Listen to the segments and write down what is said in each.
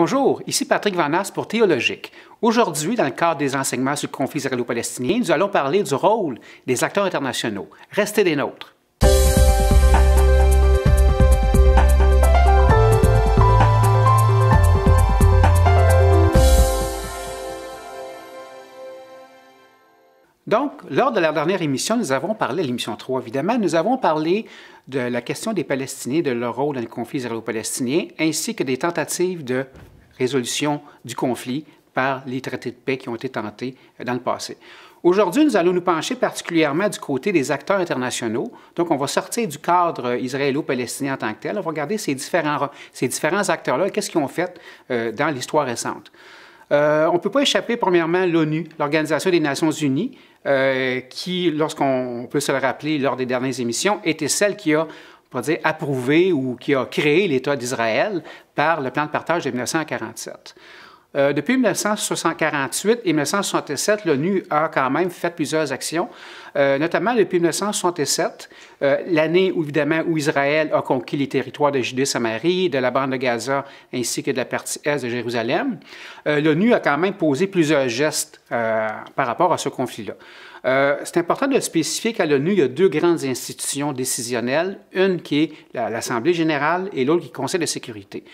Bonjour, ici Patrick Van pour Théologique. Aujourd'hui, dans le cadre des enseignements sur le conflit israélo-palestinien, nous allons parler du rôle des acteurs internationaux. Restez des nôtres. Donc, lors de la dernière émission, nous avons parlé, l'émission 3 évidemment, nous avons parlé de la question des Palestiniens, de leur rôle dans le conflit israélo-palestinien, ainsi que des tentatives de résolution du conflit par les traités de paix qui ont été tentés euh, dans le passé. Aujourd'hui, nous allons nous pencher particulièrement du côté des acteurs internationaux. Donc, on va sortir du cadre euh, israélo-palestinien en tant que tel. On va regarder ces différents, acteurs-là, qu'est-ce qu'ils ont fait euh, dans l'histoire récente. Euh, on ne peut pas échapper, premièrement, l'ONU, l'Organisation des Nations Unies, euh, qui, lorsqu'on peut se le rappeler lors des dernières émissions, était celle qui a dire approuvé ou qui a créé l'État d'Israël par le plan de partage de 1947. Euh, depuis 1948 et 1967, l'ONU a quand même fait plusieurs actions, euh, notamment depuis 1967, euh, l'année évidemment où Israël a conquis les territoires de Judée-Samarie, de la bande de Gaza ainsi que de la partie est de Jérusalem. L'ONU a quand même posé plusieurs gestes par rapport à ce conflit-là. c'est important de spécifier qu'à l'ONU, il y a deux grandes institutions décisionnelles, une qui est l'Assemblée générale et l'autre qui est le Conseil de sécurité.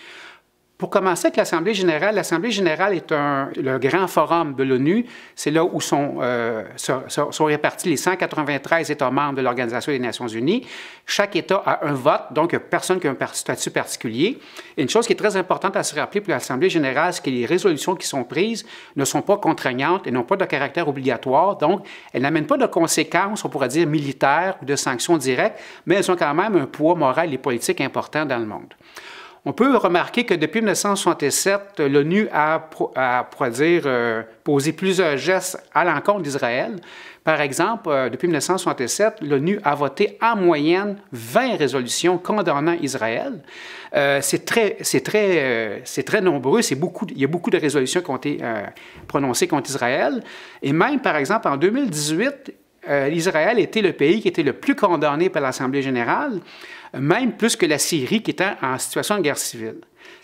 Pour commencer avec l'Assemblée générale, l'Assemblée générale est un, le grand forum de l'ONU. C'est là où sont, euh, sont, répartis les 193 États membres de l'Organisation des Nations Unies. Chaque État a un vote, donc personne qui a un statut particulier. une chose qui est très importante à se rappeler pour l'Assemblée générale, c'est que les résolutions qui sont prises ne sont pas contraignantes et n'ont pas de caractère obligatoire. Donc, elles n'amènent pas de conséquences, on pourrait dire, militaires ou de sanctions directes, mais elles ont quand même un poids moral et politique important dans le monde. On peut remarquer que depuis 1967, l'ONU a, pour euh, dire, posé plusieurs gestes à l'encontre d'Israël. Par exemple, euh, depuis 1967, l'ONU a voté en moyenne 20 résolutions condamnant Israël. Euh, c'est très, nombreux, il y a beaucoup de résolutions qui ont été prononcées contre Israël. Et même, par exemple, en 2018, l'Israël euh, était le pays qui était le plus condamné par l'Assemblée générale, même plus que la Syrie qui était en situation de guerre civile.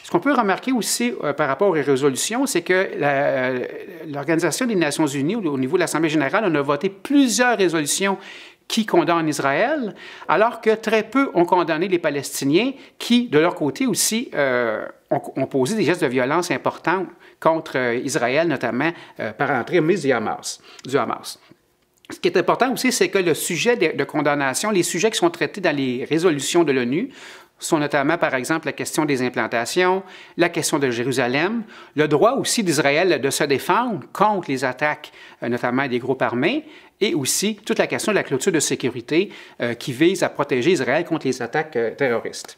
Ce qu'on peut remarquer aussi euh, par rapport aux résolutions, c'est que euh, l'Organisation des Nations Unies, au niveau de l'Assemblée générale, on a voté plusieurs résolutions qui condamnent Israël, alors que très peu ont condamné les Palestiniens qui, de leur côté aussi, ont, posé des gestes de violence importants contre Israël, notamment par l'entrée du Hamas. Du Hamas. Ce qui est important aussi, c'est que le sujet de, condamnation, les sujets qui sont traités dans les résolutions de l'ONU sont notamment, par exemple, la question des implantations, la question de Jérusalem, le droit aussi d'Israël de se défendre contre les attaques, euh, notamment des groupes armés, et aussi toute la question de la clôture de sécurité euh, qui vise à protéger Israël contre les attaques euh, terroristes.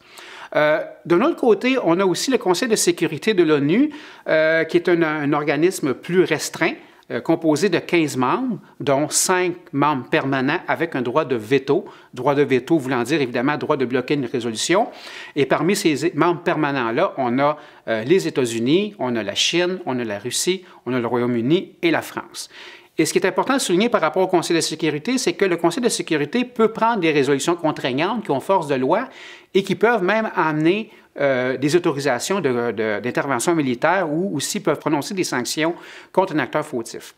Euh, D'un autre côté, on a aussi le Conseil de sécurité de l'ONU, qui est un organisme plus restreint, euh, composé de 15 membres, dont 5 membres permanents avec un droit de veto, droit de veto voulant dire évidemment droit de bloquer une résolution. Et parmi ces membres permanents-là, on a euh, les États-Unis, on a la Chine, on a la Russie, on a le Royaume-Uni et la France. Et ce qui est important à souligner par rapport au Conseil de sécurité, c'est que le Conseil de sécurité peut prendre des résolutions contraignantes qui ont force de loi et qui peuvent même amener euh, des autorisations d'intervention militaire ou aussi peuvent prononcer des sanctions contre un acteur fautif.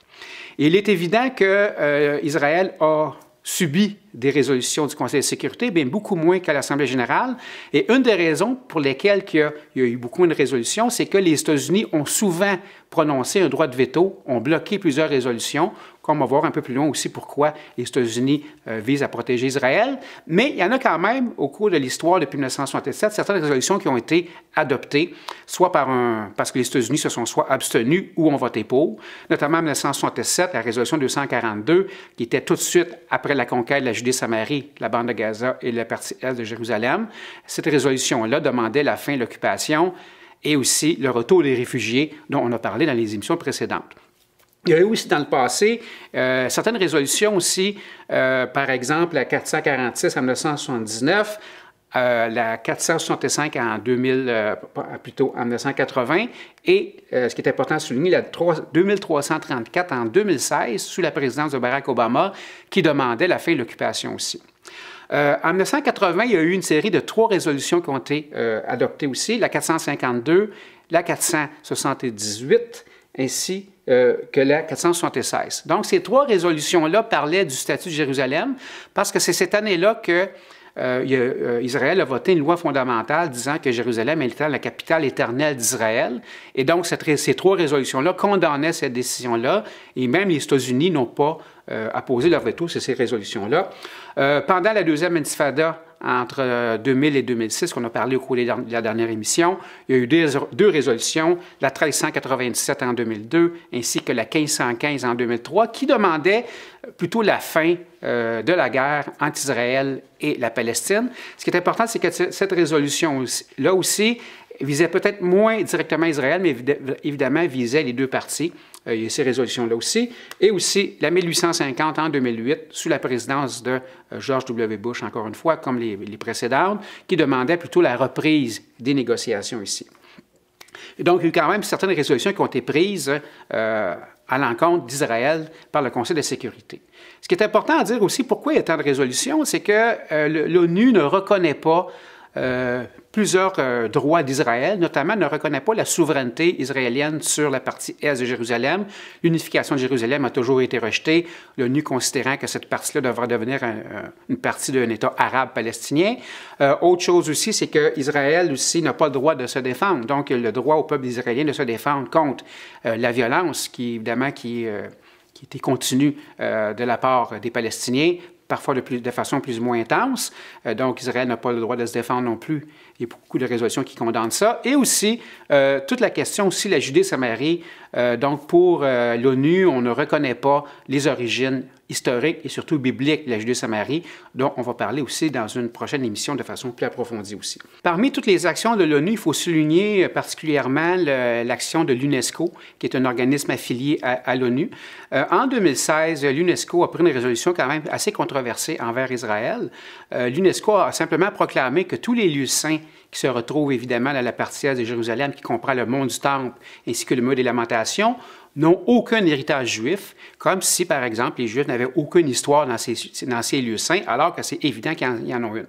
il est évident que euh, Israël a subi des résolutions du Conseil de sécurité, bien beaucoup moins qu'à l'Assemblée générale. Et une des raisons pour lesquelles il y il y a eu beaucoup moins de résolutions, c'est que les États-Unis ont souvent prononcé un droit de veto, ont bloqué plusieurs résolutions on va voir un peu plus loin aussi pourquoi les États-Unis euh, visent à protéger Israël. Mais il y en a quand même, au cours de l'histoire depuis 1967, certaines résolutions qui ont été adoptées, soit par un, parce que les États-Unis se sont soit abstenus ou ont voté pour, notamment en 1967, la résolution 242, qui était tout de suite après la conquête de la Judée-Samarie, la bande de Gaza et la partie est de Jérusalem. Cette résolution-là demandait la fin de l'occupation et aussi le retour des réfugiés dont on a parlé dans les émissions précédentes. Il y a eu aussi dans le passé euh, certaines résolutions aussi, euh, par exemple la 446 en 1979, euh, la 465 en 2000, plutôt en 1980, et ce qui est important à souligner, la 2334 en 2016, sous la présidence de Barack Obama, qui demandait la fin de l'occupation aussi. en 1980, il y a eu une série de trois résolutions qui ont été adoptées aussi, la 452, la 478, ainsi euh, que la 476. Donc, ces trois résolutions-là parlaient du statut de Jérusalem parce que c'est cette année-là que euh, euh, Israël a voté une loi fondamentale disant que Jérusalem est la capitale éternelle d'Israël. Et donc, ces trois résolutions-là condamnaient cette décision-là. Et même les États-Unis n'ont pas apposé leur veto sur ces résolutions-là. pendant la deuxième intifada, entre 2000 euh, et 2006, qu'on a parlé au cours de la dernière émission. Il y a eu deux, résolutions, la 1397 en 2002 ainsi que la 1515 en 2003, qui demandaient euh, plutôt la fin euh, de la guerre entre Israël et la Palestine. Ce qui est important, c'est que cette résolution, là aussi, visait peut-être moins directement Israël, mais évidemment visait les deux parties. Euh, ces résolutions-là aussi. Et aussi la 1850 en 2008, sous la présidence de euh, George W. Bush, encore une fois, comme les, précédentes, qui demandait plutôt la reprise des négociations ici. donc, il y a eu quand même certaines résolutions qui ont été prises euh, à l'encontre d'Israël par le Conseil de sécurité. Ce qui est important à dire aussi, pourquoi il y a tant de résolutions, c'est que l'ONU ne reconnaît pas euh, plusieurs euh, droits d'Israël, notamment ne reconnaît pas la souveraineté israélienne sur la partie est de Jérusalem. L'unification de Jérusalem a toujours été rejetée, l'ONU considérant que cette partie-là devrait devenir une partie d'un État arabe palestinien. Euh, autre chose aussi, c'est qu'Israël aussi n'a pas le droit de se défendre, donc le droit au peuple israélien de se défendre contre la violence qui, évidemment, qui qui était continue de la part des Palestiniens parfois de, façon plus ou moins intense. Euh, donc Israël n'a pas le droit de se défendre non plus. Il y a beaucoup de résolutions qui condamnent ça. Et aussi, euh, toute la question aussi la Judée-Samarie. Euh, donc, pour euh, l'ONU, on ne reconnaît pas les origines historiques et surtout bibliques de la Judée-Samarie, dont on va parler aussi dans une prochaine émission de façon plus approfondie aussi. Parmi toutes les actions de l'ONU, il faut souligner particulièrement l'action de l'UNESCO, qui est un organisme affilié à l'ONU. en 2016, l'UNESCO a pris une résolution quand même assez controversée envers Israël. L'UNESCO a simplement proclamé que tous les lieux saints qui se retrouve évidemment à la partie est de Jérusalem, qui comprend le mont du Temple ainsi que le mur des Lamentations, n'ont aucun héritage juif, comme si, par exemple, les Juifs n'avaient aucune histoire dans ces, lieux saints, alors que c'est évident qu'il y en, ont une.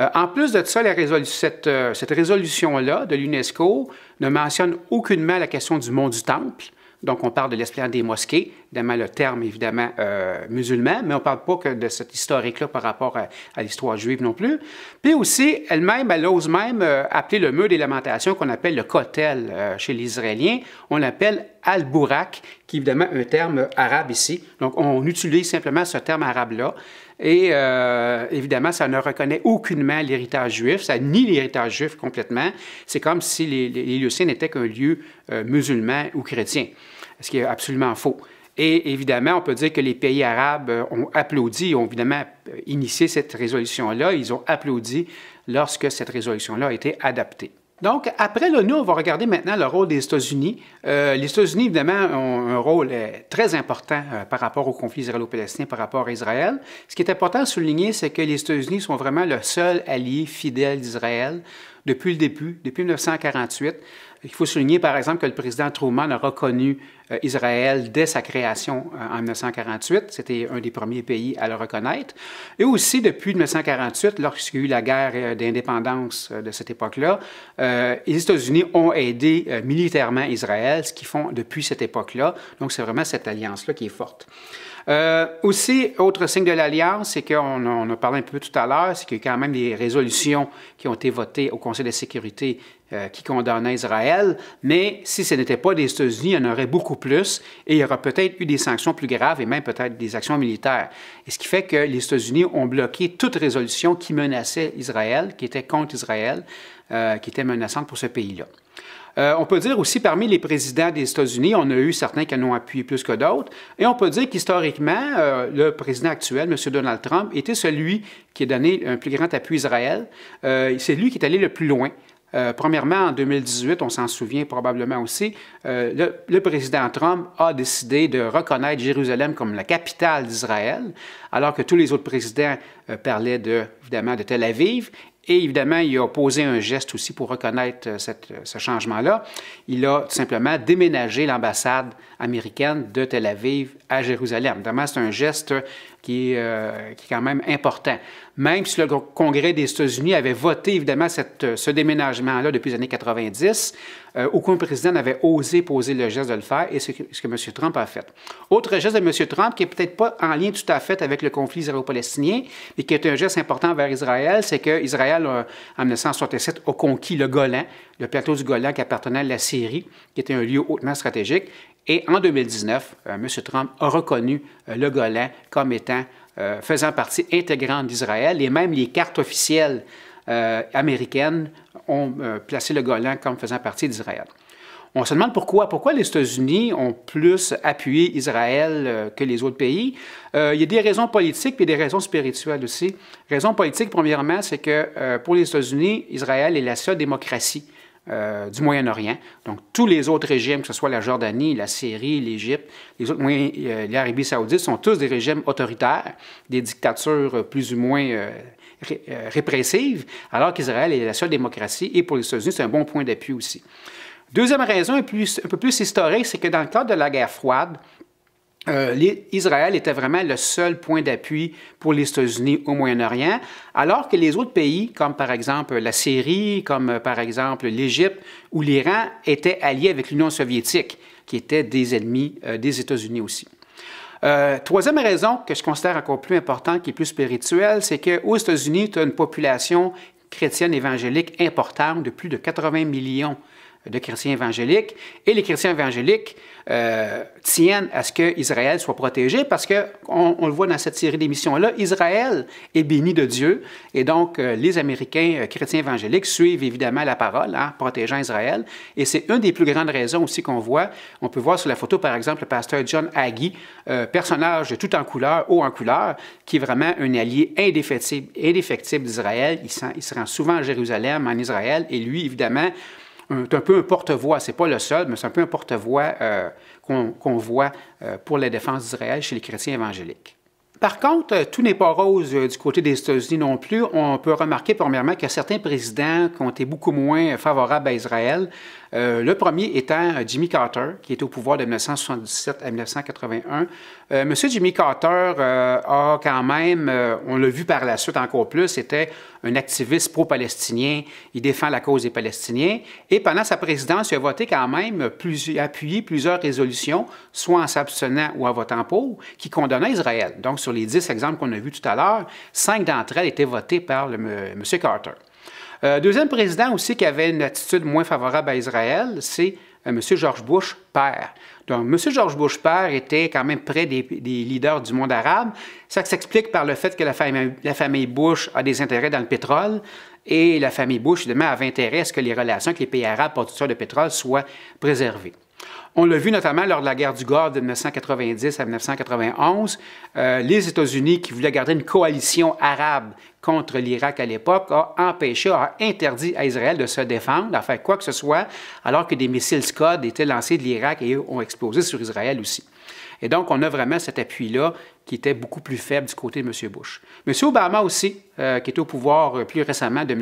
Euh, en plus de ça, cette, euh, cette résolution-là de l'UNESCO ne mentionne aucunement la question du mont du Temple, donc, on parle de l'esplanade des mosquées, évidemment le terme évidemment euh, musulman, mais on ne parle pas que de cette historique-là par rapport à, l'histoire juive non plus. Puis aussi, elle-même, elle ose même euh, appeler le mur des lamentations qu'on appelle le kotel euh, chez les Israéliens, on l'appelle al bourak qui est évidemment un terme arabe ici. Donc, on utilise simplement ce terme arabe-là. Et euh, évidemment, ça ne reconnaît aucunement l'héritage juif, ça nie l'héritage juif complètement. C'est comme si les, les, qu'un lieu euh, musulman ou chrétien, ce qui est absolument faux. Et évidemment, on peut dire que les pays arabes euh, ont applaudi, ont évidemment initié cette résolution-là, ils ont applaudi lorsque cette résolution-là a été adaptée. Donc, après l'ONU, on va regarder maintenant le rôle des États-Unis. Euh, les États-Unis, évidemment, ont un rôle euh, très important euh, par rapport au conflit israélo-palestinien, par rapport à Israël. Ce qui est important à souligner, c'est que les États-Unis sont vraiment le seul allié fidèle d'Israël depuis le début, depuis 1948. Il faut souligner, par exemple, que le président Truman a reconnu euh, Israël dès sa création euh, en 1948. C'était un des premiers pays à le reconnaître. Et aussi, depuis 1948, lorsqu'il y a eu la guerre euh, d'indépendance de cette époque-là, les États-Unis ont aidé militairement Israël, ce qu'ils font depuis cette époque-là. Donc, c'est vraiment cette alliance-là qui est forte. aussi, autre signe de l'alliance, c'est qu'on a parlé un peu tout à l'heure, c'est qu'il y a quand même des résolutions qui ont été votées au Conseil de sécurité euh, qui condamnait Israël, mais si ce n'était pas les États-Unis, il y en aurait beaucoup plus et il y aurait peut-être eu des sanctions plus graves et même peut-être des actions militaires. Et ce qui fait que les États-Unis ont bloqué toute résolution qui menaçait Israël, qui était contre Israël, euh, qui était menaçante pour ce pays-là. Euh, on peut dire aussi parmi les présidents des États-Unis, on a eu certains qui en ont appuyé plus que d'autres. Et on peut dire qu'historiquement, le président actuel, M. Donald Trump, était celui qui a donné un plus grand appui à Israël. c'est lui qui est allé le plus loin euh, premièrement, en 2018, on s'en souvient probablement aussi, euh, le, président Trump a décidé de reconnaître Jérusalem comme la capitale d'Israël, alors que tous les autres présidents euh, parlaient de, évidemment de Tel Aviv. Et évidemment, il a posé un geste aussi pour reconnaître ce changement-là. Il a tout simplement déménagé l'ambassade américaine de Tel Aviv à Jérusalem. Évidemment, c'est un geste euh, qui est, quand même important. Même si le Congrès des États-Unis avait voté évidemment cette, euh, ce déménagement-là depuis les années 90, euh, aucun président n'avait osé poser le geste de le faire, et c'est ce que M. Trump a fait. Autre geste de M. Trump, qui n'est peut-être pas en lien tout à fait avec le conflit israélo-palestinien, mais qui est un geste important vers Israël, c'est qu'Israël, en 1967, a conquis le Golan, le plateau du Golan qui appartenait à la Syrie, qui était un lieu hautement stratégique. Et en 2019, euh, M. Trump a reconnu euh, le Golan comme étant euh, faisant partie intégrante d'Israël et même les cartes officielles américaines ont placé le Golan comme faisant partie d'Israël. On se demande pourquoi. Pourquoi les États-Unis ont plus appuyé Israël que les autres pays? il y a des raisons politiques et des raisons spirituelles aussi. Raison politique, premièrement, c'est que pour les États-Unis, Israël est la seule démocratie euh, du Moyen-Orient. Donc, tous les autres régimes, que ce soit la Jordanie, la Syrie, l'Égypte, les autres, euh, l'Arabie saoudite, sont tous des régimes autoritaires, des dictatures euh, plus ou moins répressives, alors qu'Israël est la seule démocratie et pour les États-Unis, c'est un bon point d'appui aussi. Deuxième raison, un peu plus historique, c'est que dans le cadre de la guerre froide, euh, Israël était vraiment le seul point d'appui pour les États-Unis au Moyen-Orient, alors que les autres pays, comme par exemple la Syrie, comme par exemple l'Égypte ou l'Iran, étaient alliés avec l'Union soviétique, qui étaient des ennemis euh, des États-Unis aussi. Euh, troisième raison que je considère encore plus importante, qui est plus spirituelle, c'est qu'aux États-Unis, tu as une population chrétienne évangélique importante de plus de 80 millions de chrétiens évangéliques. Et les chrétiens évangéliques, euh, tiennent à ce que Israël soit protégé parce que on, le voit dans cette série d'émissions-là, Israël est béni de Dieu et donc euh, les Américains euh, chrétiens évangéliques suivent évidemment la parole en hein, protégeant Israël et c'est une des plus grandes raisons aussi qu'on voit. On peut voir sur la photo par exemple le pasteur John Haggie personnage tout en couleur, haut en couleur, qui est vraiment un allié indéfectible, d'Israël. il se rend souvent à Jérusalem, en Israël et lui évidemment c'est un peu un porte-voix, c'est pas le seul, mais c'est un peu un porte-voix euh, qu'on voit euh, pour la défense d'Israël chez les chrétiens évangéliques. Par contre, euh, tout n'est pas rose du côté des États-Unis non plus. On peut remarquer premièrement que certains présidents qui ont été beaucoup moins favorables à Israël euh, le premier étant euh, Jimmy Carter, qui était au pouvoir de 1977 à 1981. Euh, Monsieur Jimmy Carter a quand même, on l'a vu par la suite encore plus, était un activiste pro-palestinien. Il défend la cause des Palestiniens. Et pendant sa présidence, il a voté quand même, appuyé plusieurs résolutions, soit en s'abstenant ou en votant pour, qui condamnaient Israël. Donc, sur les dix exemples qu'on a vus tout à l'heure, cinq d'entre elles étaient votées par le, M. Carter. Euh, deuxième président aussi qui avait une attitude moins favorable à Israël, c'est euh, M. George Bush père. Donc, M. George Bush père était quand même près des, leaders du monde arabe. Ça s'explique par le fait que la famille, Bush a des intérêts dans le pétrole et la famille Bush, évidemment, avait intérêt à ce que les relations avec les pays arabes producteurs de pétrole soient préservées. On l'a vu notamment lors de la guerre du Golfe de 1990 à 1991. Euh, les États-Unis, qui voulaient garder une coalition arabe contre l'Irak à l'époque, ont empêché, a interdit à Israël de se défendre, à faire quoi que ce soit, alors que des missiles Scud étaient lancés de l'Irak et ont explosé sur Israël aussi. Et donc, on a vraiment cet appui-là qui était beaucoup plus faible du côté de M. Bush. M. Obama aussi, euh, qui était au pouvoir euh, plus récemment de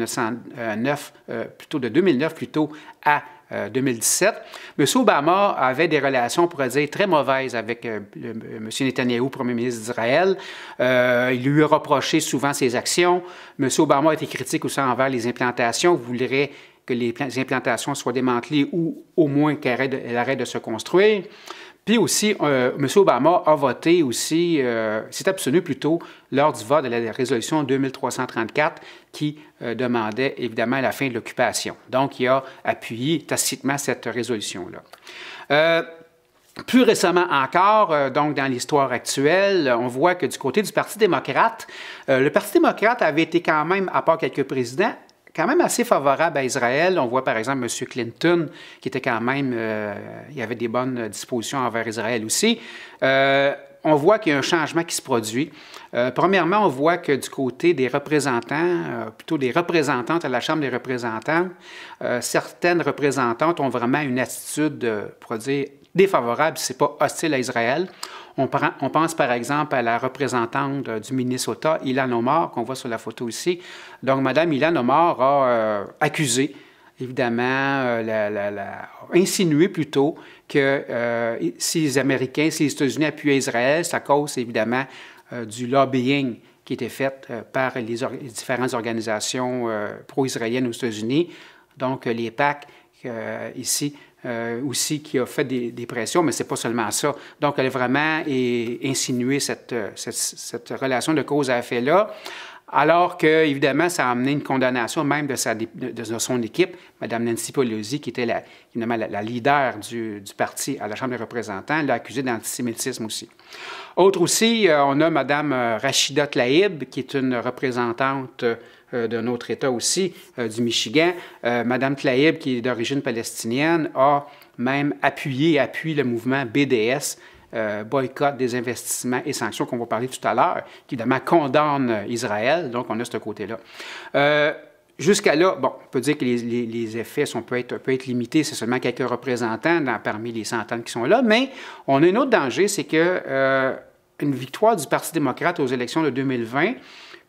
plutôt de 2009 plutôt, à 2017. Euh, M. Obama avait des relations, on dire, très mauvaises avec euh, euh, M. Netanyahu, premier ministre d'Israël. il lui a reproché souvent ses actions. M. Obama a été critique aussi envers les implantations, voudrait que les implantations soient démantelées ou au moins qu'elles arrêtent de se construire. Puis aussi, euh, M. Obama a voté aussi, euh, s'est c'est abstenu plutôt, lors du vote de la résolution 2334 qui euh, demandait évidemment la fin de l'occupation. Donc, il a appuyé tacitement cette résolution-là. Plus récemment encore, donc dans l'histoire actuelle, on voit que du côté du Parti démocrate, le Parti démocrate avait été quand même, à part quelques présidents, quand même assez favorable à Israël. On voit par exemple M. Clinton, qui était quand même, euh, il y avait des bonnes dispositions envers Israël aussi. Euh, on voit qu'il y a un changement qui se produit. Euh, premièrement, on voit que du côté des représentants, plutôt des représentantes à la Chambre des représentants, certaines représentantes ont vraiment une attitude, pour dire, défavorable, si ce n'est pas hostile à Israël. On, pense par exemple à la représentante euh, du Minnesota, Ilan Omar, qu'on voit sur la photo ici. Donc, Mme Ilan Omar a euh, accusé évidemment, euh, insinué plutôt que si les Américains, si les États-Unis appuient Israël, c'est à cause évidemment du lobbying qui était fait par les, les, différentes organisations pro-israéliennes aux États-Unis, donc les PAC ici euh, aussi qui a fait des, pressions, mais c'est pas seulement ça. Donc, elle a vraiment insinué cette, euh, cette, cette relation de cause à effet-là. Alors que, évidemment, ça a amené une condamnation même de, sa, de, son équipe, Mme Nancy Pelosi, qui était la, la, leader du, du, parti à la Chambre des représentants, l'a accusée d'antisémitisme aussi. Autre aussi, euh, on a Mme Rachida Tlaib, qui est une représentante euh, d'un autre État aussi, euh, du Michigan. Euh, Madame Tlaib, qui est d'origine palestinienne, a même appuyé, appuie le mouvement BDS, boycott des investissements et sanctions qu'on va parler tout à l'heure, qui évidemment condamne Israël. Donc, on a ce côté-là. Jusqu'à là, bon, on peut dire que les, effets sont, peut, être, limités, c'est seulement quelques représentants parmi les centaines qui sont là, mais on a un autre danger, c'est que une victoire du Parti démocrate aux élections de 2020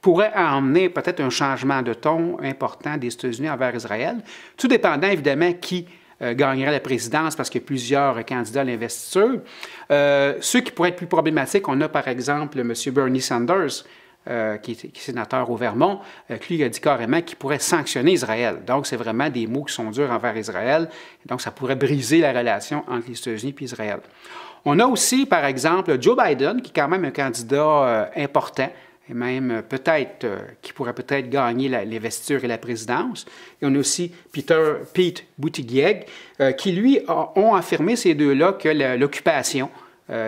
pourrait amener peut-être un changement de ton important des États-Unis envers Israël, tout dépendant évidemment qui gagnera euh, gagnerait la présidence parce qu'il y a plusieurs candidats à l'investiture. Euh, ceux qui pourraient être plus problématiques, on a par exemple M. Bernie Sanders, euh, qui, est sénateur au Vermont, qui lui a dit carrément qu'il pourrait sanctionner Israël. Donc, c'est vraiment des mots qui sont durs envers Israël. Donc, ça pourrait briser la relation entre les États-Unis et Israël. On a aussi, par exemple, Joe Biden, qui est quand même un candidat important et même euh, peut-être euh, qui pourrait peut-être gagner les vestures et la présidence. Et on a aussi Peter, Pete Buttigieg, euh, qui lui ont affirmé ces deux-là que l'occupation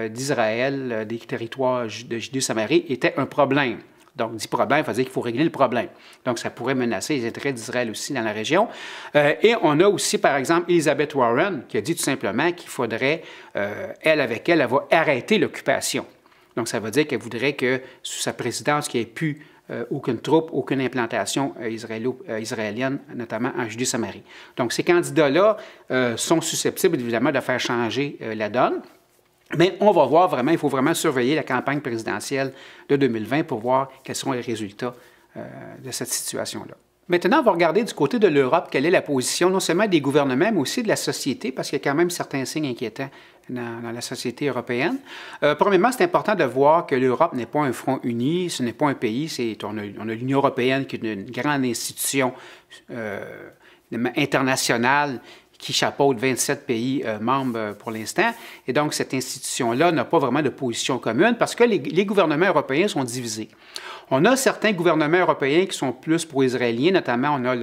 d'Israël des territoires de Judée-Samarie était un problème. Donc, dit problème, il fallait qu'il faut régler le problème. Donc, ça pourrait menacer les intérêts d'Israël aussi dans la région. et on a aussi, par exemple, Elizabeth Warren, qui a dit tout simplement qu'il faudrait, elle avec elle, avoir arrêté l'occupation donc, ça veut dire qu'elle voudrait que, sous sa présidence, qu'il n'y ait plus euh, aucune troupe, aucune implantation euh, euh, israélienne, notamment en Judée-Samarie. Donc, ces candidats-là sont susceptibles, évidemment, de faire changer la donne. Mais on va voir vraiment, il faut vraiment surveiller la campagne présidentielle de 2020 pour voir quels sont les résultats de cette situation-là. Maintenant, on va regarder du côté de l'Europe quelle est la position non seulement des gouvernements, mais aussi de la société, parce qu'il y a quand même certains signes inquiétants dans, la société européenne. Euh, premièrement, c'est important de voir que l'Europe n'est pas un front uni, ce n'est pas un pays, c'est, on a, l'Union européenne qui est une grande institution euh, internationale qui chapeaute 27 pays euh, membres euh, pour l'instant. Et donc, cette institution-là n'a pas vraiment de position commune parce que les, les gouvernements européens sont divisés. On a certains gouvernements européens qui sont plus pour israéliens notamment on a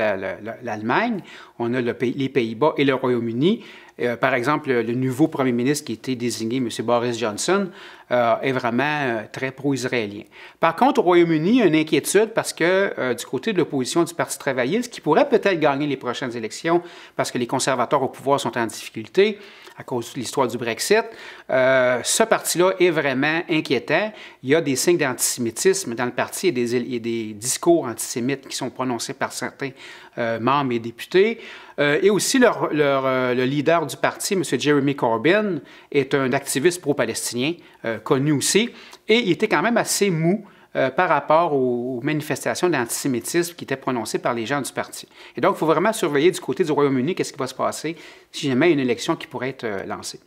l'Allemagne, on a les Pays-Bas et le Royaume-Uni. Euh, par exemple, le nouveau premier ministre qui a été désigné, M. Boris Johnson, euh, est vraiment euh, très pro-israélien. Par contre, au Royaume-Uni, il y a une inquiétude parce que euh, du côté de l'opposition du Parti travailliste, qui pourrait peut-être gagner les prochaines élections parce que les conservateurs au pouvoir sont en difficulté à cause de l'histoire du Brexit, ce parti-là est vraiment inquiétant. Il y a des signes d'antisémitisme dans le parti et des, des discours antisémites qui sont prononcés par certains membres et députés. et aussi, le leader du parti, M. Jeremy Corbyn, est un activiste pro-palestinien, connu aussi, et il était quand même assez mou euh, par rapport aux, manifestations d'antisémitisme qui étaient prononcées par les gens du parti. Et donc, il faut vraiment surveiller du côté du Royaume-Uni qu'est-ce qui va se passer si jamais une élection qui pourrait être euh, lancée.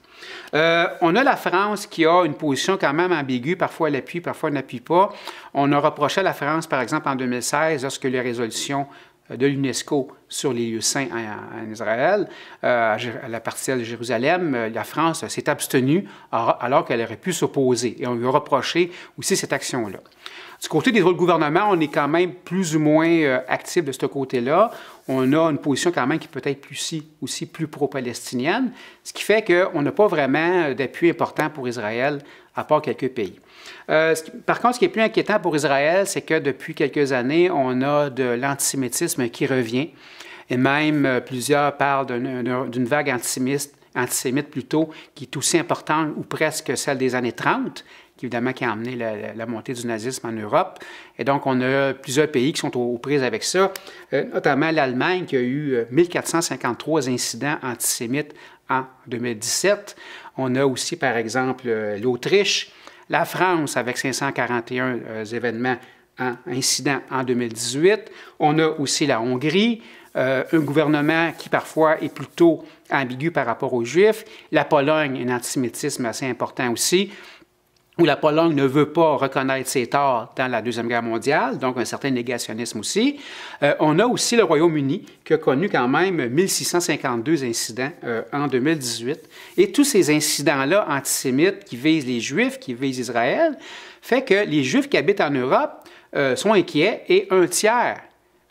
Euh, on a la France qui a une position quand même ambiguë, parfois elle appuie, parfois elle n'appuie pas. On a reproché à la France, par exemple, en 2016, lorsque les résolutions euh, de l'UNESCO sur les lieux saints en, Israël, euh, à la partielle de Jérusalem, euh, la France s'est abstenue alors qu'elle aurait pu s'opposer et on lui a reproché aussi cette action-là. Du côté des autres gouvernements, on est quand même plus ou moins actif de ce côté-là. On a une position quand même qui peut être aussi plus pro-palestinienne, ce qui fait qu'on n'a pas vraiment d'appui important pour Israël à part quelques pays. Euh, par contre, ce qui est plus inquiétant pour Israël, c'est que depuis quelques années, on a de l'antisémitisme qui revient. Et même euh, plusieurs parlent d'une vague antisémite, antisémite plutôt, qui est aussi importante ou presque celle des années 30, qui évidemment qui a amené la, montée du nazisme en Europe. Et donc, on a plusieurs pays qui sont aux, prises avec ça, euh, notamment l'Allemagne qui a eu 1453 incidents antisémites en 2017. On a aussi, par exemple, euh, l'Autriche, la France avec 541 euh, événements, en, incidents en 2018. On a aussi la Hongrie, euh, un gouvernement qui parfois est plutôt ambigu par rapport aux Juifs. La Pologne, un antisémitisme assez important aussi où la Pologne ne veut pas reconnaître ses torts dans la Deuxième Guerre mondiale, donc un certain négationnisme aussi. Euh, on a aussi le Royaume-Uni, qui a connu quand même 1652 incidents euh, en 2018. Et tous ces incidents-là antisémites qui visent les Juifs, qui visent Israël, fait que les Juifs qui habitent en Europe euh, sont inquiets et un tiers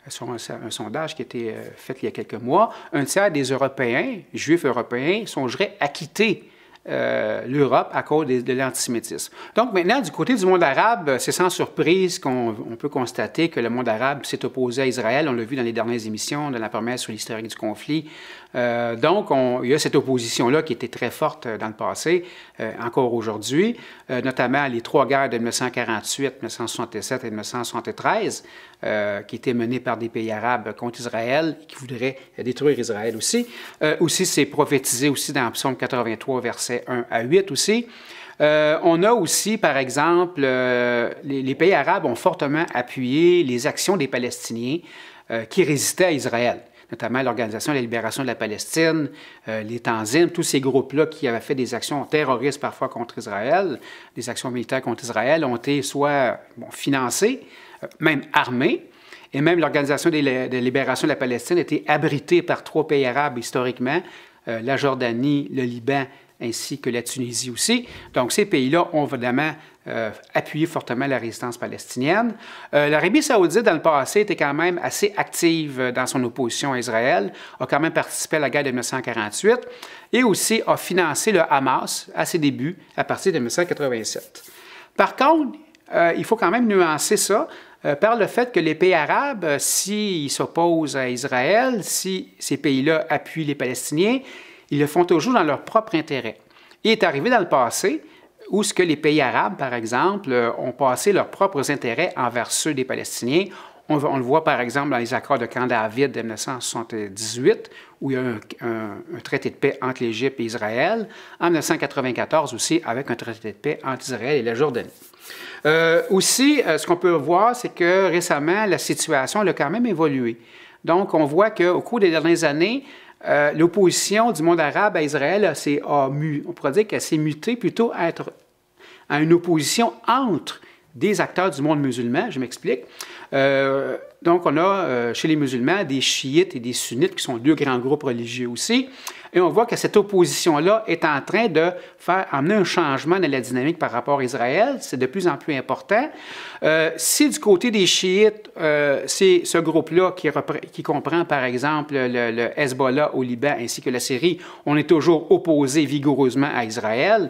sur un sondage qui a été fait il y a quelques mois, un tiers des Européens, juifs européens, songeraient à quitter euh, l'Europe à cause de, l'antisémitisme. Donc maintenant, du côté du monde arabe, euh, c'est sans surprise qu'on peut constater que le monde arabe s'est opposé à Israël. On l'a vu dans les dernières émissions, de la première sur l'historique du conflit. Euh, donc, on, il y a cette opposition-là qui était très forte dans le passé, encore aujourd'hui, notamment les trois guerres de 1948, 1967 et 1973. Euh, qui était menée par des pays arabes contre Israël qui voudraient détruire Israël aussi. Euh, aussi, c'est prophétisé aussi dans Psaume 83, versets 1 à 8 aussi. Euh, on a aussi, par exemple, les, pays arabes ont fortement appuyé les actions des Palestiniens qui résistaient à Israël, notamment l'Organisation de la libération de la Palestine, les Tanzim, tous ces groupes-là qui avaient fait des actions terroristes parfois contre Israël, des actions militaires contre Israël, ont été soit bon, financés, même armée Et même l'Organisation de libération de la Palestine était abritée par trois pays arabes historiquement, euh, la Jordanie, le Liban ainsi que la Tunisie aussi. Donc, ces pays-là ont évidemment euh, appuyé fortement la résistance palestinienne. Euh, L'Arabie saoudite, dans le passé, était quand même assez active dans son opposition à Israël, a quand même participé à la guerre de 1948 et aussi a financé le Hamas à ses débuts à partir de 1987. Par contre, il faut quand même nuancer ça. Euh, par le fait que les pays arabes, euh, s'ils s'opposent à Israël, si ces pays-là appuient les Palestiniens, ils le font toujours dans leur propre intérêt. Il est arrivé dans le passé où ce que les pays arabes, par exemple, euh, ont passé leurs propres intérêts envers ceux des Palestiniens. On, le voit par exemple dans les accords de Camp David de 1978, où il y a un, un traité de paix entre l'Égypte et Israël, en 1994 aussi avec un traité de paix entre Israël et la Jordanie. Euh, aussi, euh, ce qu'on peut voir, c'est que récemment, la situation elle a quand même évolué. Donc, on voit qu'au cours des dernières années, euh, l'opposition du monde arabe à Israël s'est on pourrait dire qu'elle s'est mutée plutôt être à une opposition entre des acteurs du monde musulman, je m'explique. Euh, donc, on a euh, chez les musulmans des chiites et des sunnites, qui sont deux grands groupes religieux aussi. Et on voit que cette opposition-là est en train de faire amener un changement dans la dynamique par rapport à Israël. C'est de plus en plus important. Euh, si du côté des chiites, c'est ce groupe-là qui, qui, comprend, par exemple, le, Hezbollah au Liban ainsi que la Syrie, on est toujours opposé vigoureusement à Israël.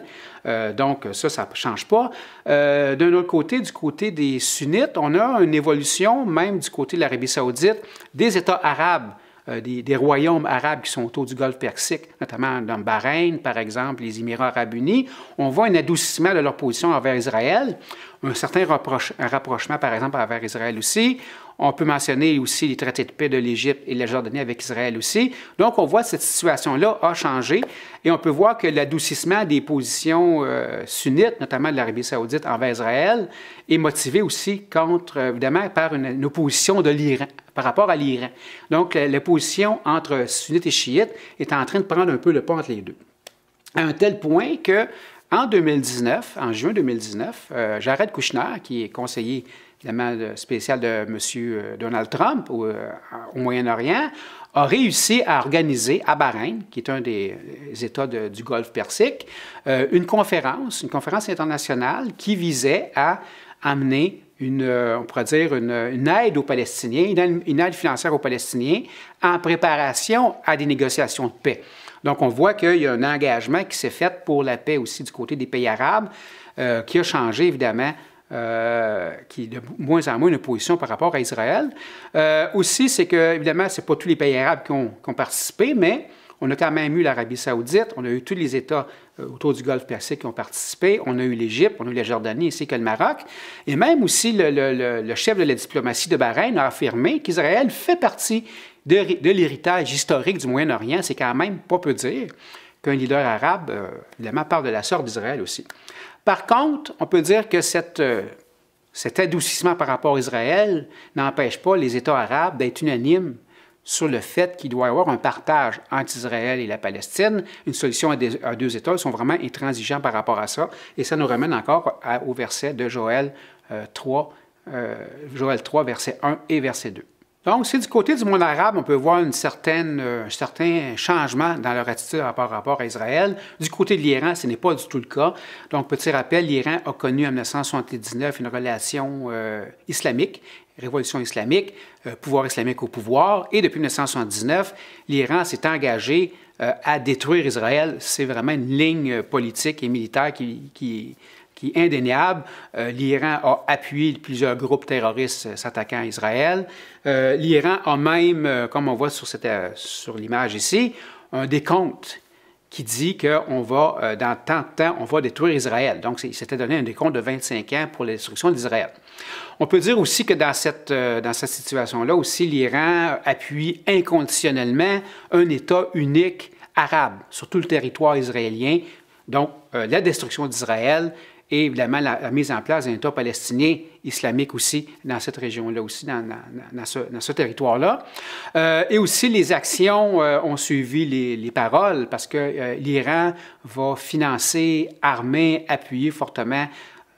donc, ça, ça ne change pas. D'un autre côté, du côté des sunnites, on a une évolution même du côté de l'Arabie saoudite, des États arabes, euh, des, royaumes arabes qui sont autour du Golfe Persique, notamment dans Bahreïn, par exemple, les Émirats arabes unis, on voit un adoucissement de leur position envers Israël, un certain rapprochement, par exemple, envers Israël aussi. On peut mentionner aussi les traités de paix de l'Égypte et de la Jordanie avec Israël aussi. Donc, on voit que cette situation-là a changé et on peut voir que l'adoucissement des positions euh, sunnites, notamment de l'Arabie saoudite envers Israël, est motivé aussi contre, euh, évidemment, par une, opposition de l'Iran par rapport à l'Iran. Donc, la, position entre sunnites et chiites est en train de prendre un peu le pas entre les deux. À un tel point que en 2019, en juin 2019, euh, Jared Kushner, qui est conseiller évidemment spécial de M. Euh, Donald Trump au, euh, au Moyen-Orient, a réussi à organiser à Bahreïn, qui est un des États du Golfe Persique, euh, une conférence, une conférence internationale qui visait à amener une, on pourrait dire, une, aide aux Palestiniens, une aide, financière aux Palestiniens en préparation à des négociations de paix. Donc, on voit qu'il y a un engagement qui s'est fait pour la paix aussi du côté des pays arabes, qui a changé, évidemment, euh, qui est de moins en moins une opposition par rapport à Israël. Euh, aussi, c'est que, évidemment, ce n'est pas tous les pays arabes qui ont, participé, mais on a quand même eu l'Arabie saoudite, on a eu tous les États euh, autour du Golfe Persique qui ont participé, on a eu l'Égypte, on a eu la Jordanie ainsi que le Maroc, et même aussi le, chef de la diplomatie de Bahreïn a affirmé qu'Israël fait partie de, l'héritage historique du Moyen-Orient, c'est quand même pas peu dire qu'un leader arabe, évidemment, parle de la sorte d'Israël aussi. Par contre, on peut dire que euh, cet adoucissement par rapport à Israël n'empêche pas les États arabes d'être unanimes sur le fait qu'il doit y avoir un partage entre Israël et la Palestine. Une solution à, deux États, ils sont vraiment intransigeants par rapport à ça. Et ça nous ramène encore au verset de Joël, euh, euh, Joël 3, verset 1 et verset 2. Donc, si du côté du monde arabe, on peut voir une certaine, euh, un certain changement dans leur attitude par rapport à Israël. Du côté de l'Iran, ce n'est pas du tout le cas. Donc, petit rappel, l'Iran a connu en 1979 une relation euh, islamique, révolution islamique, euh, pouvoir islamique au pouvoir. Et depuis 1979, l'Iran s'est engagé à détruire Israël. C'est vraiment une ligne politique et militaire qui qui est indéniable. Euh, L'Iran a appuyé plusieurs groupes terroristes euh, s'attaquant à Israël. Euh, L'Iran a même, comme on voit sur, cette, sur l'image ici, un décompte qui dit qu'on va, dans tant de temps, on va détruire Israël. Donc, il s'était donné un décompte de 25 ans pour la destruction d'Israël. On peut dire aussi que dans cette, dans cette situation-là, aussi, l'Iran appuie inconditionnellement un État unique arabe sur tout le territoire israélien. Donc, la destruction d'Israël et évidemment la, mise en place d'un État palestinien islamique aussi dans cette région-là, aussi dans, ce, territoire-là. Euh, et aussi, les actions euh, ont suivi les, paroles parce que euh, l'Iran va financer, armer, appuyer fortement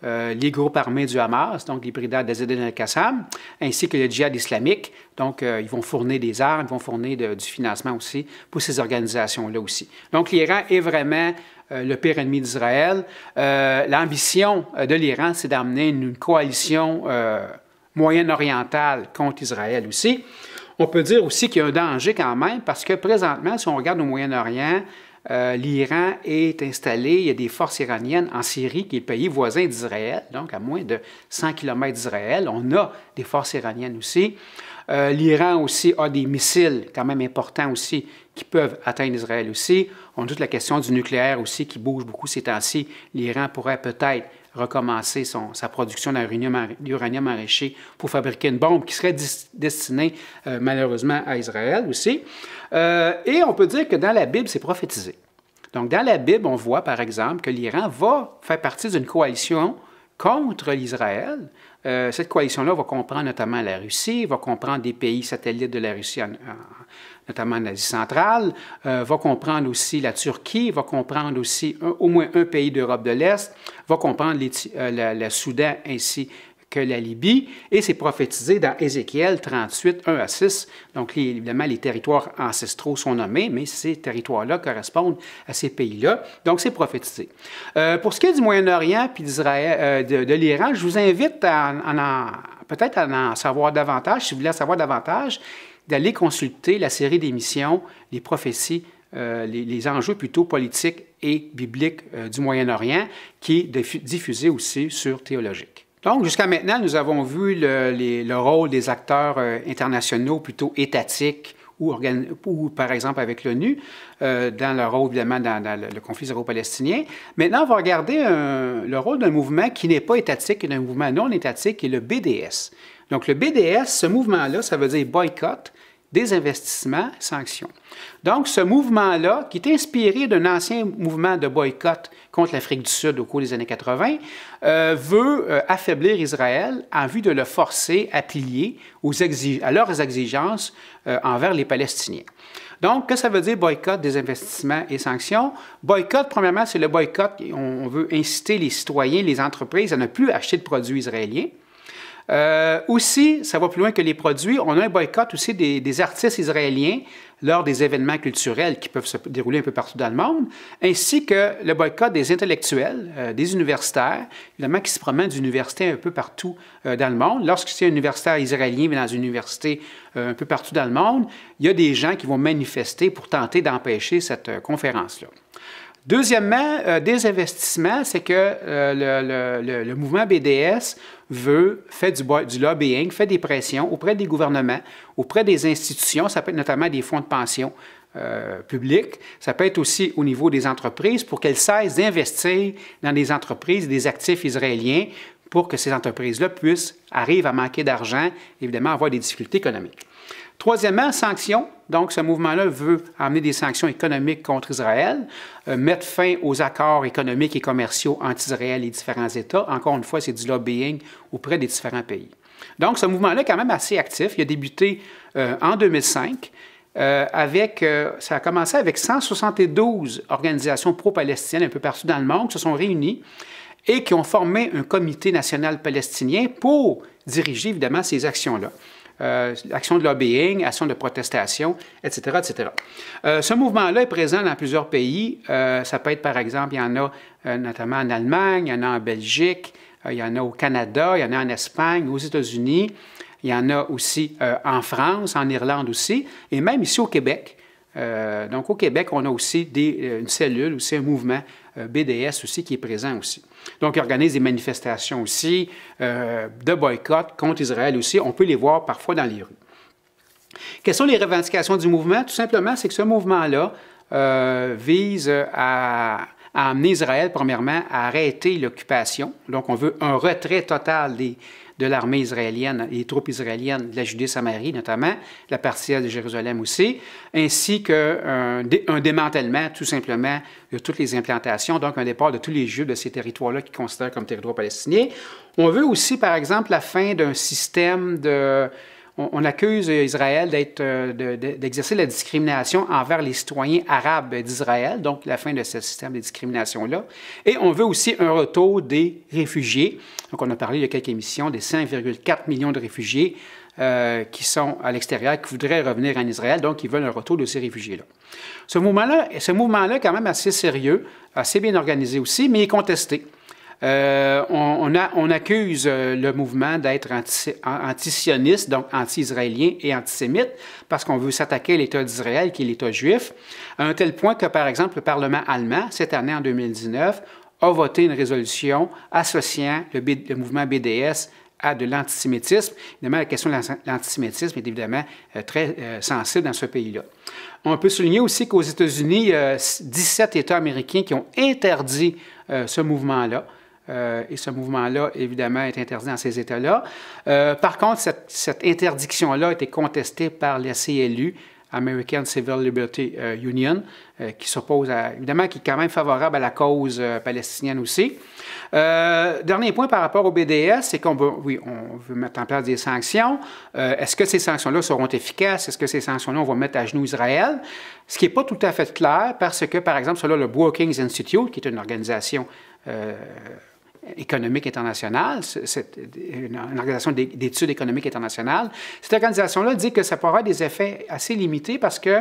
les groupes armés du Hamas, donc les brigades d'Azadin al-Qassam, ainsi que le djihad islamique. Donc, ils vont fournir des armes, ils vont fournir du financement aussi pour ces organisations-là aussi. Donc, l'Iran est vraiment euh, le pire ennemi d'Israël. Euh, l'ambition euh, de l'Iran, c'est d'amener une, coalition moyen orientale contre Israël aussi. On peut dire aussi qu'il y a un danger quand même, parce que présentement, si on regarde au Moyen-Orient, l'Iran est installé, il y a des forces iraniennes en Syrie, qui est le pays voisin d'Israël, donc à moins de 100 km d'Israël. On a des forces iraniennes aussi. L'Iran aussi a des missiles quand même importants aussi qui peuvent atteindre Israël aussi. On a toute la question du nucléaire aussi qui bouge beaucoup ces temps-ci. L'Iran pourrait peut-être recommencer sa production d'uranium enrichi pour fabriquer une bombe qui serait destinée euh, malheureusement à Israël aussi. Euh, et on peut dire que dans la Bible, c'est prophétisé. Donc dans la Bible, on voit par exemple que l'Iran va faire partie d'une coalition contre l'Israël. Euh, cette coalition-là va comprendre notamment la Russie, va comprendre des pays satellites de la Russie notamment en Asie centrale, euh, va comprendre aussi la Turquie, va comprendre aussi au moins un pays d'Europe de l'Est, va comprendre les, euh, le, Soudan ainsi que la Libye, et c'est prophétisé dans Ézéchiel 38, 1 à 6. Donc, évidemment, les territoires ancestraux sont nommés, mais ces territoires-là correspondent à ces pays-là. Donc, c'est prophétisé. Euh, pour ce qui est du Moyen-Orient puis de, l'Iran, je vous invite à, peut-être à en savoir davantage, si vous voulez en savoir davantage d'aller consulter la série d'émissions, les prophéties, euh, les, enjeux plutôt politiques et bibliques euh, du Moyen-Orient, qui est diffusée aussi sur Théologique. Donc, jusqu'à maintenant, nous avons vu le, rôle des acteurs euh, internationaux plutôt étatiques ou, par exemple avec l'ONU, dans le rôle évidemment dans, le, conflit israélo-palestinien. Maintenant, on va regarder le rôle d'un mouvement qui n'est pas étatique et d'un mouvement non étatique, qui est le BDS. Donc le BDS, ce mouvement-là, ça veut dire boycott, désinvestissement, sanctions ». Donc ce mouvement-là, qui est inspiré d'un ancien mouvement de boycott contre l'Afrique du Sud au cours des années 80, euh, veut euh, affaiblir Israël en vue de le forcer à plier aux à leurs exigences euh, envers les Palestiniens. Donc, que ça veut dire boycott désinvestissement et sanctions? Boycott, premièrement, c'est le boycott. On veut inciter les citoyens, les entreprises à ne plus acheter de produits israéliens. Euh, aussi, ça va plus loin que les produits. On a un boycott aussi des, artistes israéliens lors des événements culturels qui peuvent se dérouler un peu partout dans le monde, ainsi que le boycott des intellectuels, euh, des universitaires, évidemment qui se promènent d'université un peu partout euh, dans le monde. un universitaire israélien mais dans une université un peu partout dans le monde, il y a des gens qui vont manifester pour tenter d'empêcher cette conférence-là. Deuxièmement, euh, des investissements, c'est que euh, le, mouvement BDS veut, fait du, lobbying, fait des pressions auprès des gouvernements, auprès des institutions, ça peut être notamment des fonds de pension euh, publics, ça peut être aussi au niveau des entreprises pour qu'elles cessent d'investir dans des entreprises, des actifs israéliens pour que ces entreprises-là puissent, arriver à manquer d'argent, évidemment avoir des difficultés économiques. Troisièmement, sanctions, donc, ce mouvement-là veut amener des sanctions économiques contre Israël, euh, mettre fin aux accords économiques et commerciaux entre Israël et différents États. Encore une fois, c'est du lobbying auprès des différents pays. Donc, ce mouvement-là est quand même assez actif. Il a débuté euh, en 2005. Euh, avec, ça a commencé avec 172 organisations pro-palestiniennes un peu partout dans le monde qui se sont réunies et qui ont formé un comité national palestinien pour diriger évidemment ces actions-là. Euh, action actions de lobbying, actions de protestation, etc. etc. Euh, ce mouvement-là est présent dans plusieurs pays. Euh, ça peut être, par exemple, il y en a notamment en Allemagne, il y en a en Belgique, il y en a au Canada, il y en a en Espagne, aux États-Unis, il y en a aussi en France, en Irlande aussi, et même ici au Québec. donc au Québec, on a aussi des, une cellule, aussi un mouvement euh, BDS aussi qui est présent aussi. Donc, ils organisent des manifestations aussi, euh, de boycott contre Israël aussi. On peut les voir parfois dans les rues. Quelles sont les revendications du mouvement? Tout simplement, c'est que ce mouvement-là euh, vise à amener Israël, premièrement, à arrêter l'occupation. Donc, on veut un retrait total des, de l'armée israélienne, les troupes israéliennes de la Judée-Samarie notamment, la partielle de Jérusalem aussi, ainsi qu'un démantèlement tout simplement de toutes les implantations, donc un départ de tous les Juifs de ces territoires-là qui considèrent comme territoires palestiniens. On veut aussi, par exemple, la fin d'un système de on, accuse euh, Israël euh, d'exercer la discrimination envers les citoyens arabes d'Israël, donc la fin de ce système de discrimination-là. Et on veut aussi un retour des réfugiés. Donc, on a parlé il y a quelques émissions des 5,4 millions de réfugiés euh, qui sont à l'extérieur, qui voudraient revenir en Israël, donc ils veulent un retour de ces réfugiés-là. Ce mouvement-là, ce mouvement-là, quand même assez sérieux, assez bien organisé aussi, mais il est contesté. Euh, on, accuse euh, le mouvement d'être antisioniste, donc anti-israélien et antisémite, parce qu'on veut s'attaquer à l'État d'Israël, qui est l'État juif, à un tel point que, par exemple, le Parlement allemand, cette année en 2019, a voté une résolution associant le, mouvement BDS à de l'antisémitisme. Évidemment, la question de l'antisémitisme est évidemment euh, très sensible dans ce pays-là. On peut souligner aussi qu'aux États-Unis, 17 États américains qui ont interdit ce mouvement-là. Euh, et ce mouvement-là, évidemment, est interdit dans ces États-là. Euh, par contre, cette, interdiction-là a été contestée par la CLU, American Civil Liberty euh, Union, qui s'oppose évidemment, qui est quand même favorable à la cause palestinienne aussi. dernier point par rapport au BDS, c'est qu'on veut, oui, on veut mettre en place des sanctions. Est-ce que ces sanctions-là seront efficaces? Est-ce que ces sanctions-là, on va mettre à genoux Israël? Ce qui n'est pas tout à fait clair parce que, par exemple, cela, le Brookings Institute, qui est une organisation économique internationale, c'est une, organisation d'études économiques internationales, cette organisation-là dit que ça pourra avoir des effets assez limités parce que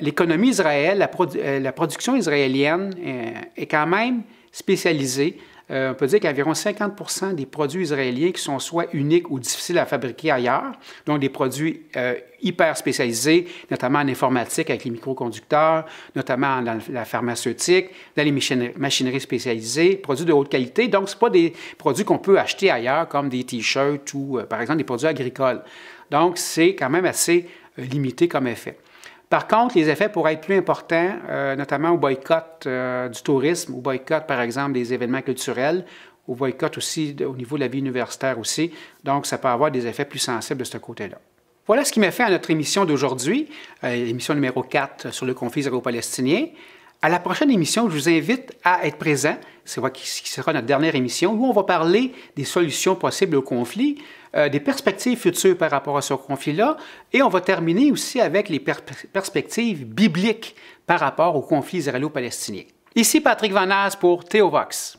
l'économie israélienne, euh, la, production israélienne euh, est quand même spécialisée euh, on peut dire qu'environ 50 des produits israéliens qui sont soit uniques ou difficiles à fabriquer ailleurs, donc des produits euh, hyper spécialisés, notamment en informatique avec les microconducteurs, notamment dans la pharmaceutique, dans les machineries spécialisées, produits de haute qualité. Donc, ce pas des produits qu'on peut acheter ailleurs, comme des T-shirts ou, euh, par exemple, des produits agricoles. Donc, c'est quand même assez limité comme effet. Par contre, les effets pourraient être plus importants, euh, notamment au boycott euh, du tourisme, au boycott, par exemple, des événements culturels, au boycott aussi au niveau de la vie universitaire aussi. Donc, ça peut avoir des effets plus sensibles de ce côté-là. Voilà ce qui m'a fait à notre émission d'aujourd'hui, euh, émission numéro 4 sur le conflit israélo-palestinien. À la prochaine émission, je vous invite à être présent. C'est ce qui sera notre dernière émission où on va parler des solutions possibles au conflit. Euh, des perspectives futures par rapport à ce conflit-là. Et on va terminer aussi avec les perspectives bibliques par rapport au conflit israélo-palestinien. Ici Patrick Van pour Théovox.